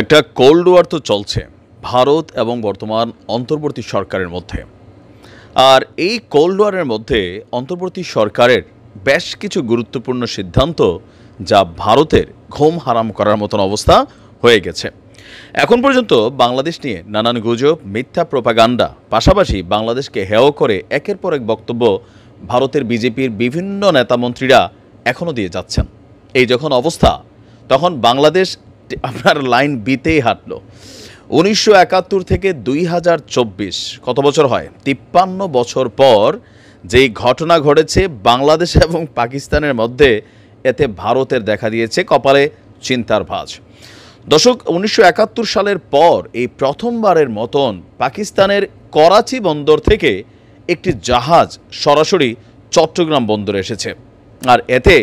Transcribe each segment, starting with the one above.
একটা cold war তো চলছে ভারত এবং বর্তমান অন্তর্বর্তী সরকারের মধ্যে আর এই কোল্ড ওয়ারের মধ্যে অন্তর্বর্তী সরকারের বেশ কিছু গুরুত্বপূর্ণ সিদ্ধান্ত যা ভারতের ঘুম হারাম করার মতন অবস্থা হয়ে গেছে এখন পর্যন্ত বাংলাদেশ নিয়ে নানান গুজব মিথ্যা প্রোপাগান্ডা পাশাপাশি বাংলাদেশকে হেয় করে একের পর এক বক্তব্য ভারতের বিজেপির বিভিন্ন নেতামন্ত্রীরা এখনও দিয়ে যাচ্ছেন এই যখন অবস্থা তখন বাংলাদেশ আপনার লাইন বিতেই হাঁটলো উনিশশো একাত্তর থেকে দুই হাজার চব্বিশ কত বছর হয় তিপ্পান্ন বছর পর যেই ঘটনা ঘটেছে বাংলাদেশ এবং পাকিস্তানের মধ্যে এতে ভারতের দেখা দিয়েছে কপালে চিন্তার ভাজ দশক উনিশশো সালের পর এই প্রথমবারের মতন পাকিস্তানের করাচি বন্দর থেকে একটি জাহাজ সরাসরি চট্টগ্রাম বন্দরে এসেছে আর এতে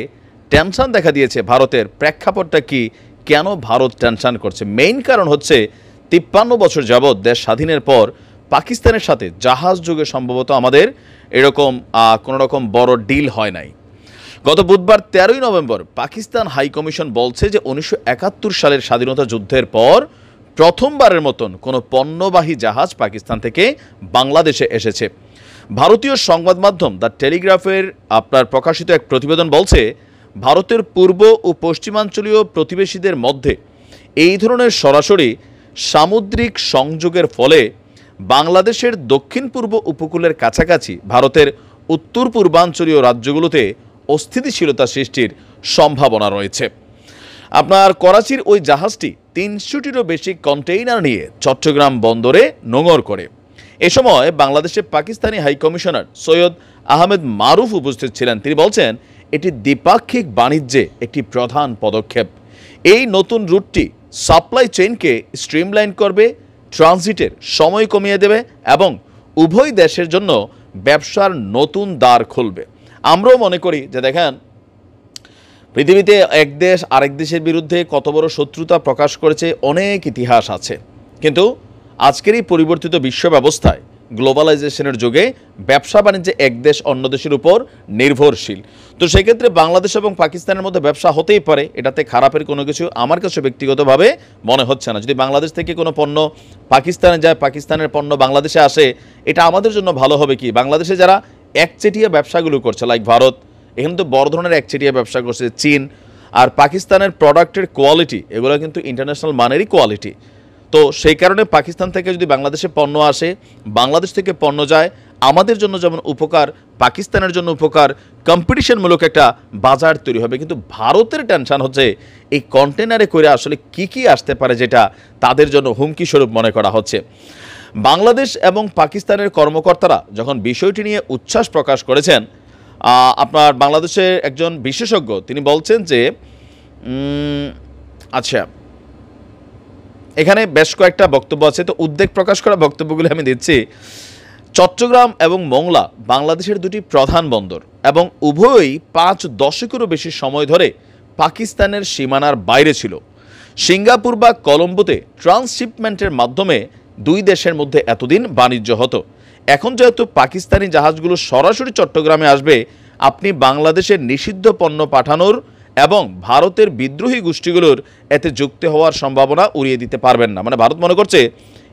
টেনশন দেখা দিয়েছে ভারতের প্রেক্ষাপটটা কি কেন ভারত টেনশান করছে মেইন কারণ হচ্ছে তিপ্পান্ন বছর যাবৎ দেশ স্বাধীনের পর পাকিস্তানের সাথে জাহাজ যুগে সম্ভবত আমাদের এরকম কোনো রকম বড় ডিল হয় নাই গত বুধবার তেরোই নভেম্বর পাকিস্তান হাইকমিশন বলছে যে উনিশশো সালের স্বাধীনতা যুদ্ধের পর প্রথমবারের মতন কোনো পণ্যবাহী জাহাজ পাকিস্তান থেকে বাংলাদেশে এসেছে ভারতীয় সংবাদ মাধ্যম দ্য টেলিগ্রাফের আপনার প্রকাশিত এক প্রতিবেদন বলছে ভারতের পূর্ব ও পশ্চিমাঞ্চলীয় প্রতিবেশীদের মধ্যে এই ধরনের সরাসরি সামুদ্রিক সংযোগের ফলে বাংলাদেশের দক্ষিণ পূর্ব উপকূলের কাছাকাছি ভারতের উত্তর পূর্বাঞ্চলীয় রাজ্যগুলোতে অস্থিতিশীলতা সৃষ্টির সম্ভাবনা রয়েছে আপনার করাচির ওই জাহাজটি তিনশোটিরও বেশি কন্টেইনার নিয়ে চট্টগ্রাম বন্দরে নোঙর করে এ সময় বাংলাদেশে পাকিস্তানি হাইকমিশনার সৈয়দ আহমেদ মারুফ উপস্থিত ছিলেন তিনি বলছেন এটি দ্বিপাক্ষিক বাণিজ্যে একটি প্রধান পদক্ষেপ এই নতুন রুটটি সাপ্লাই চেইনকে স্ট্রিমলাইন করবে ট্রানজিটের সময় কমিয়ে দেবে এবং উভয় দেশের জন্য ব্যবসার নতুন দ্বার খুলবে আমরাও মনে করি যে দেখেন পৃথিবীতে এক দেশ আরেক দেশের বিরুদ্ধে কত বড় শত্রুতা প্রকাশ করেছে অনেক ইতিহাস আছে কিন্তু আজকের এই পরিবর্তিত বিশ্ব ব্যবস্থায় গ্লোবালাইজেশনের যুগে ব্যবসা বাণিজ্যে এক দেশ অন্য দেশের উপর নির্ভরশীল তো সেক্ষেত্রে বাংলাদেশ এবং পাকিস্তানের মধ্যে ব্যবসা হতেই পারে এটাতে খারাপের কোনো কিছু আমার কাছে ব্যক্তিগতভাবে মনে হচ্ছে না যদি বাংলাদেশ থেকে কোনো পণ্য পাকিস্তানে যায় পাকিস্তানের পণ্য বাংলাদেশে আসে এটা আমাদের জন্য ভালো হবে কি বাংলাদেশে যারা একচেটিয়া ব্যবসাগুলো করছে লাইক ভারত এখানে তো বড় ধরনের একচেটিয়া ব্যবসা করছে চীন আর পাকিস্তানের প্রোডাক্টের কোয়ালিটি এগুলো কিন্তু ইন্টারন্যাশনাল মানেরই কোয়ালিটি তো সেই কারণে পাকিস্তান থেকে যদি বাংলাদেশে পণ্য আসে বাংলাদেশ থেকে পণ্য যায় আমাদের জন্য যেমন উপকার পাকিস্তানের জন্য উপকার কম্পিটিশনমূলক একটা বাজার তৈরি হবে কিন্তু ভারতের টেনশান হচ্ছে এই কন্টেনারে করে আসলে কি কি আসতে পারে যেটা তাদের জন্য হুমকি স্বরূপ মনে করা হচ্ছে বাংলাদেশ এবং পাকিস্তানের কর্মকর্তারা যখন বিষয়টি নিয়ে উচ্ছ্বাস প্রকাশ করেছেন আপনার বাংলাদেশের একজন বিশেষজ্ঞ তিনি বলছেন যে আচ্ছা এখানে বেশ কয়েকটা বক্তব্য আছে তো উদ্বেগ প্রকাশ করা বক্তব্যগুলি আমি দিচ্ছি চট্টগ্রাম এবং মংলা বাংলাদেশের দুটি প্রধান বন্দর এবং উভয়ই পাঁচ দশকেরও বেশি সময় ধরে পাকিস্তানের সীমানার বাইরে ছিল সিঙ্গাপুর বা কলম্বোতে ট্রান্সশিপমেন্টের মাধ্যমে দুই দেশের মধ্যে এতদিন বাণিজ্য হতো এখন যেহেতু পাকিস্তানি জাহাজগুলো সরাসরি চট্টগ্রামে আসবে আপনি বাংলাদেশের নিষিদ্ধ পণ্য পাঠানোর এবং ভারতের বিদ্রোহী গোষ্ঠীগুলোর এতে যুক্ত হওয়ার সম্ভাবনা উড়িয়ে দিতে পারবেন না মানে ভারত মনে করছে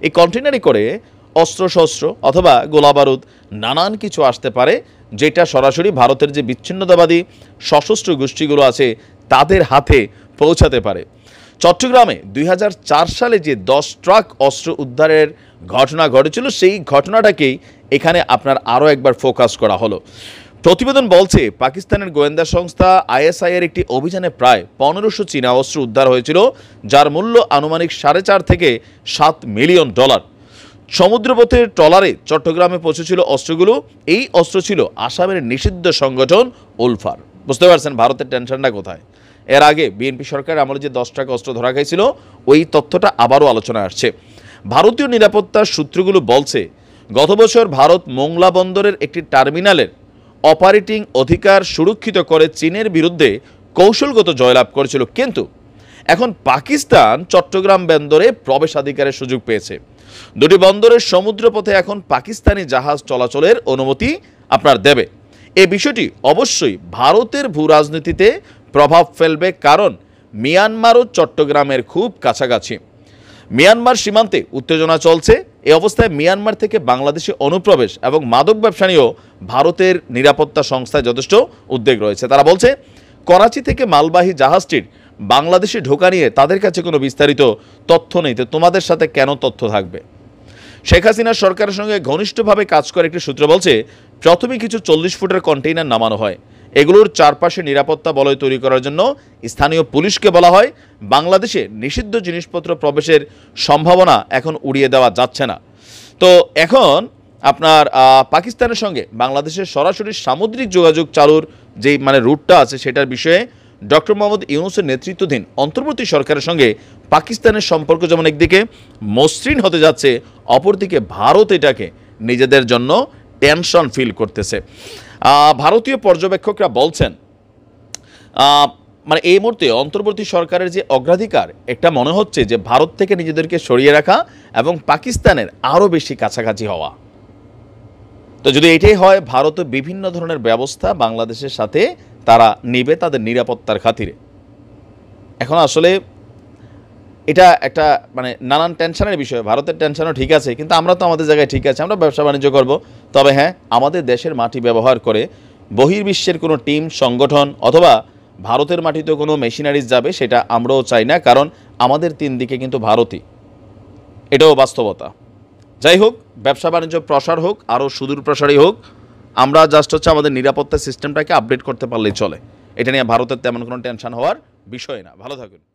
এই কন্টেনারে করে অস্ত্রশস্ত্র অথবা গোলাবারুদ নানান কিছু আসতে পারে যেটা সরাসরি ভারতের যে বিচ্ছিন্নতাবাদী সশস্ত্র গোষ্ঠীগুলো আছে তাদের হাতে পৌঁছাতে পারে চট্টগ্রামে দুই সালে যে দশ ট্রাক অস্ত্র উদ্ধারের ঘটনা ঘটেছিল সেই ঘটনাটাকেই এখানে আপনার আরও একবার ফোকাস করা হলো প্রতিবেদন বলছে পাকিস্তানের গোয়েন্দা সংস্থা আইএসআই এর একটি অভিযানে প্রায় পনেরোশো চীনা অস্ত্র উদ্ধার হয়েছিল যার মূল্য আনুমানিক সাড়ে চার থেকে সাত মিলিয়ন ডলার সমুদ্রপথের ট্রলারে চট্টগ্রামে পৌঁছেছিল অস্ত্রগুলো এই অস্ত্র ছিল আসামের নিষিদ্ধ সংগঠন উলফার বুঝতে পারছেন ভারতের টেনশনটা কোথায় এর আগে বিএনপি সরকার আমলে যে দশ টাকা অস্ত্র ধরা খাইছিল ওই তথ্যটা আবারও আলোচনায় আসছে ভারতীয় নিরাপত্তা সূত্রগুলো বলছে গত বছর ভারত মোংলা বন্দরের একটি টার্মিনালের অপারেটিং অধিকার সুরক্ষিত করে চীনের বিরুদ্ধে কৌশলগত জয়লাভ করেছিল কিন্তু এখন পাকিস্তান চট্টগ্রাম বন্দরে প্রবেশাধিকারের সুযোগ পেয়েছে দুটি বন্দরের সমুদ্রপথে এখন পাকিস্তানি জাহাজ চলাচলের অনুমতি আপনার দেবে এ বিষয়টি অবশ্যই ভারতের ভূরাজনীতিতে প্রভাব ফেলবে কারণ মিয়ানমারও চট্টগ্রামের খুব কাছাকাছি মিয়ানমার সীমান্তে উত্তেজনা চলছে এ অবস্থায় মিয়ানমার থেকে বাংলাদেশে অনুপ্রবেশ এবং মাদক ব্যবসা নিয়েও ভারতের নিরাপত্তা সংস্থায় যথেষ্ট উদ্বেগ রয়েছে তারা বলছে করাচি থেকে মালবাহী জাহাজটির বাংলাদেশে ঢোকা নিয়ে তাদের কাছে কোনো বিস্তারিত তথ্য নেই তো তোমাদের সাথে কেন তথ্য থাকবে শেখ হাসিনার সরকারের সঙ্গে ঘনিষ্ঠভাবে কাজ করে একটি সূত্র বলছে প্রথমে কিছু চল্লিশ ফুটের কন্টেইনার নামানো হয় এগুলোর চারপাশে নিরাপত্তা বলয় তৈরি করার জন্য স্থানীয় পুলিশকে বলা হয় বাংলাদেশে নিষিদ্ধ জিনিসপত্র প্রবেশের সম্ভাবনা এখন উড়িয়ে দেওয়া যাচ্ছে না তো এখন আপনার পাকিস্তানের সঙ্গে বাংলাদেশের সরাসরি সামুদ্রিক যোগাযোগ চালুর যে মানে রুটটা আছে সেটার বিষয়ে ডক্টর মোহাম্মদ ইউনুসের নেতৃত্বাধীন অন্তর্বর্তী সরকারের সঙ্গে পাকিস্তানের সম্পর্ক যেমন একদিকে মসৃণ হতে যাচ্ছে অপরদিকে ভারত এটাকে নিজেদের জন্য টেনশন ফিল করতেছে ভারতীয় পর্যবেক্ষকরা বলছেন মানে এই মুহূর্তে অন্তর্বর্তী সরকারের যে অগ্রাধিকার একটা মনে হচ্ছে যে ভারত থেকে নিজেদেরকে সরিয়ে রাখা এবং পাকিস্তানের আরও বেশি কাছাকাছি হওয়া তো যদি এটাই হয় ভারত বিভিন্ন ধরনের ব্যবস্থা বাংলাদেশের সাথে তারা নেবে তাদের নিরাপত্তার খাতিরে এখন আসলে এটা একটা মানে নানান টেনশনের বিষয় ভারতের টেনশনও ঠিক আছে কিন্তু আমরা তো আমাদের জায়গায় ঠিক আছে আমরা ব্যবসা বাণিজ্য করব তবে হ্যাঁ আমাদের দেশের মাটি ব্যবহার করে বহির্বিশ্বের কোনো টিম সংগঠন অথবা ভারতের মাটিতে কোনো মেশিনারিজ যাবে সেটা আমরাও চাই না কারণ আমাদের তিন দিকে কিন্তু ভারতই এটাও বাস্তবতা যাই হোক ব্যবসা বাণিজ্য প্রসার হোক আরও সুদূর প্রসারই হোক আমরা জাস্ট হচ্ছে আমাদের নিরাপত্তা সিস্টেমটাকে আপডেট করতে পারলেই চলে এটা নিয়ে ভারতের তেমন কোনো টেনশন হওয়ার বিষয় না ভালো থাকুন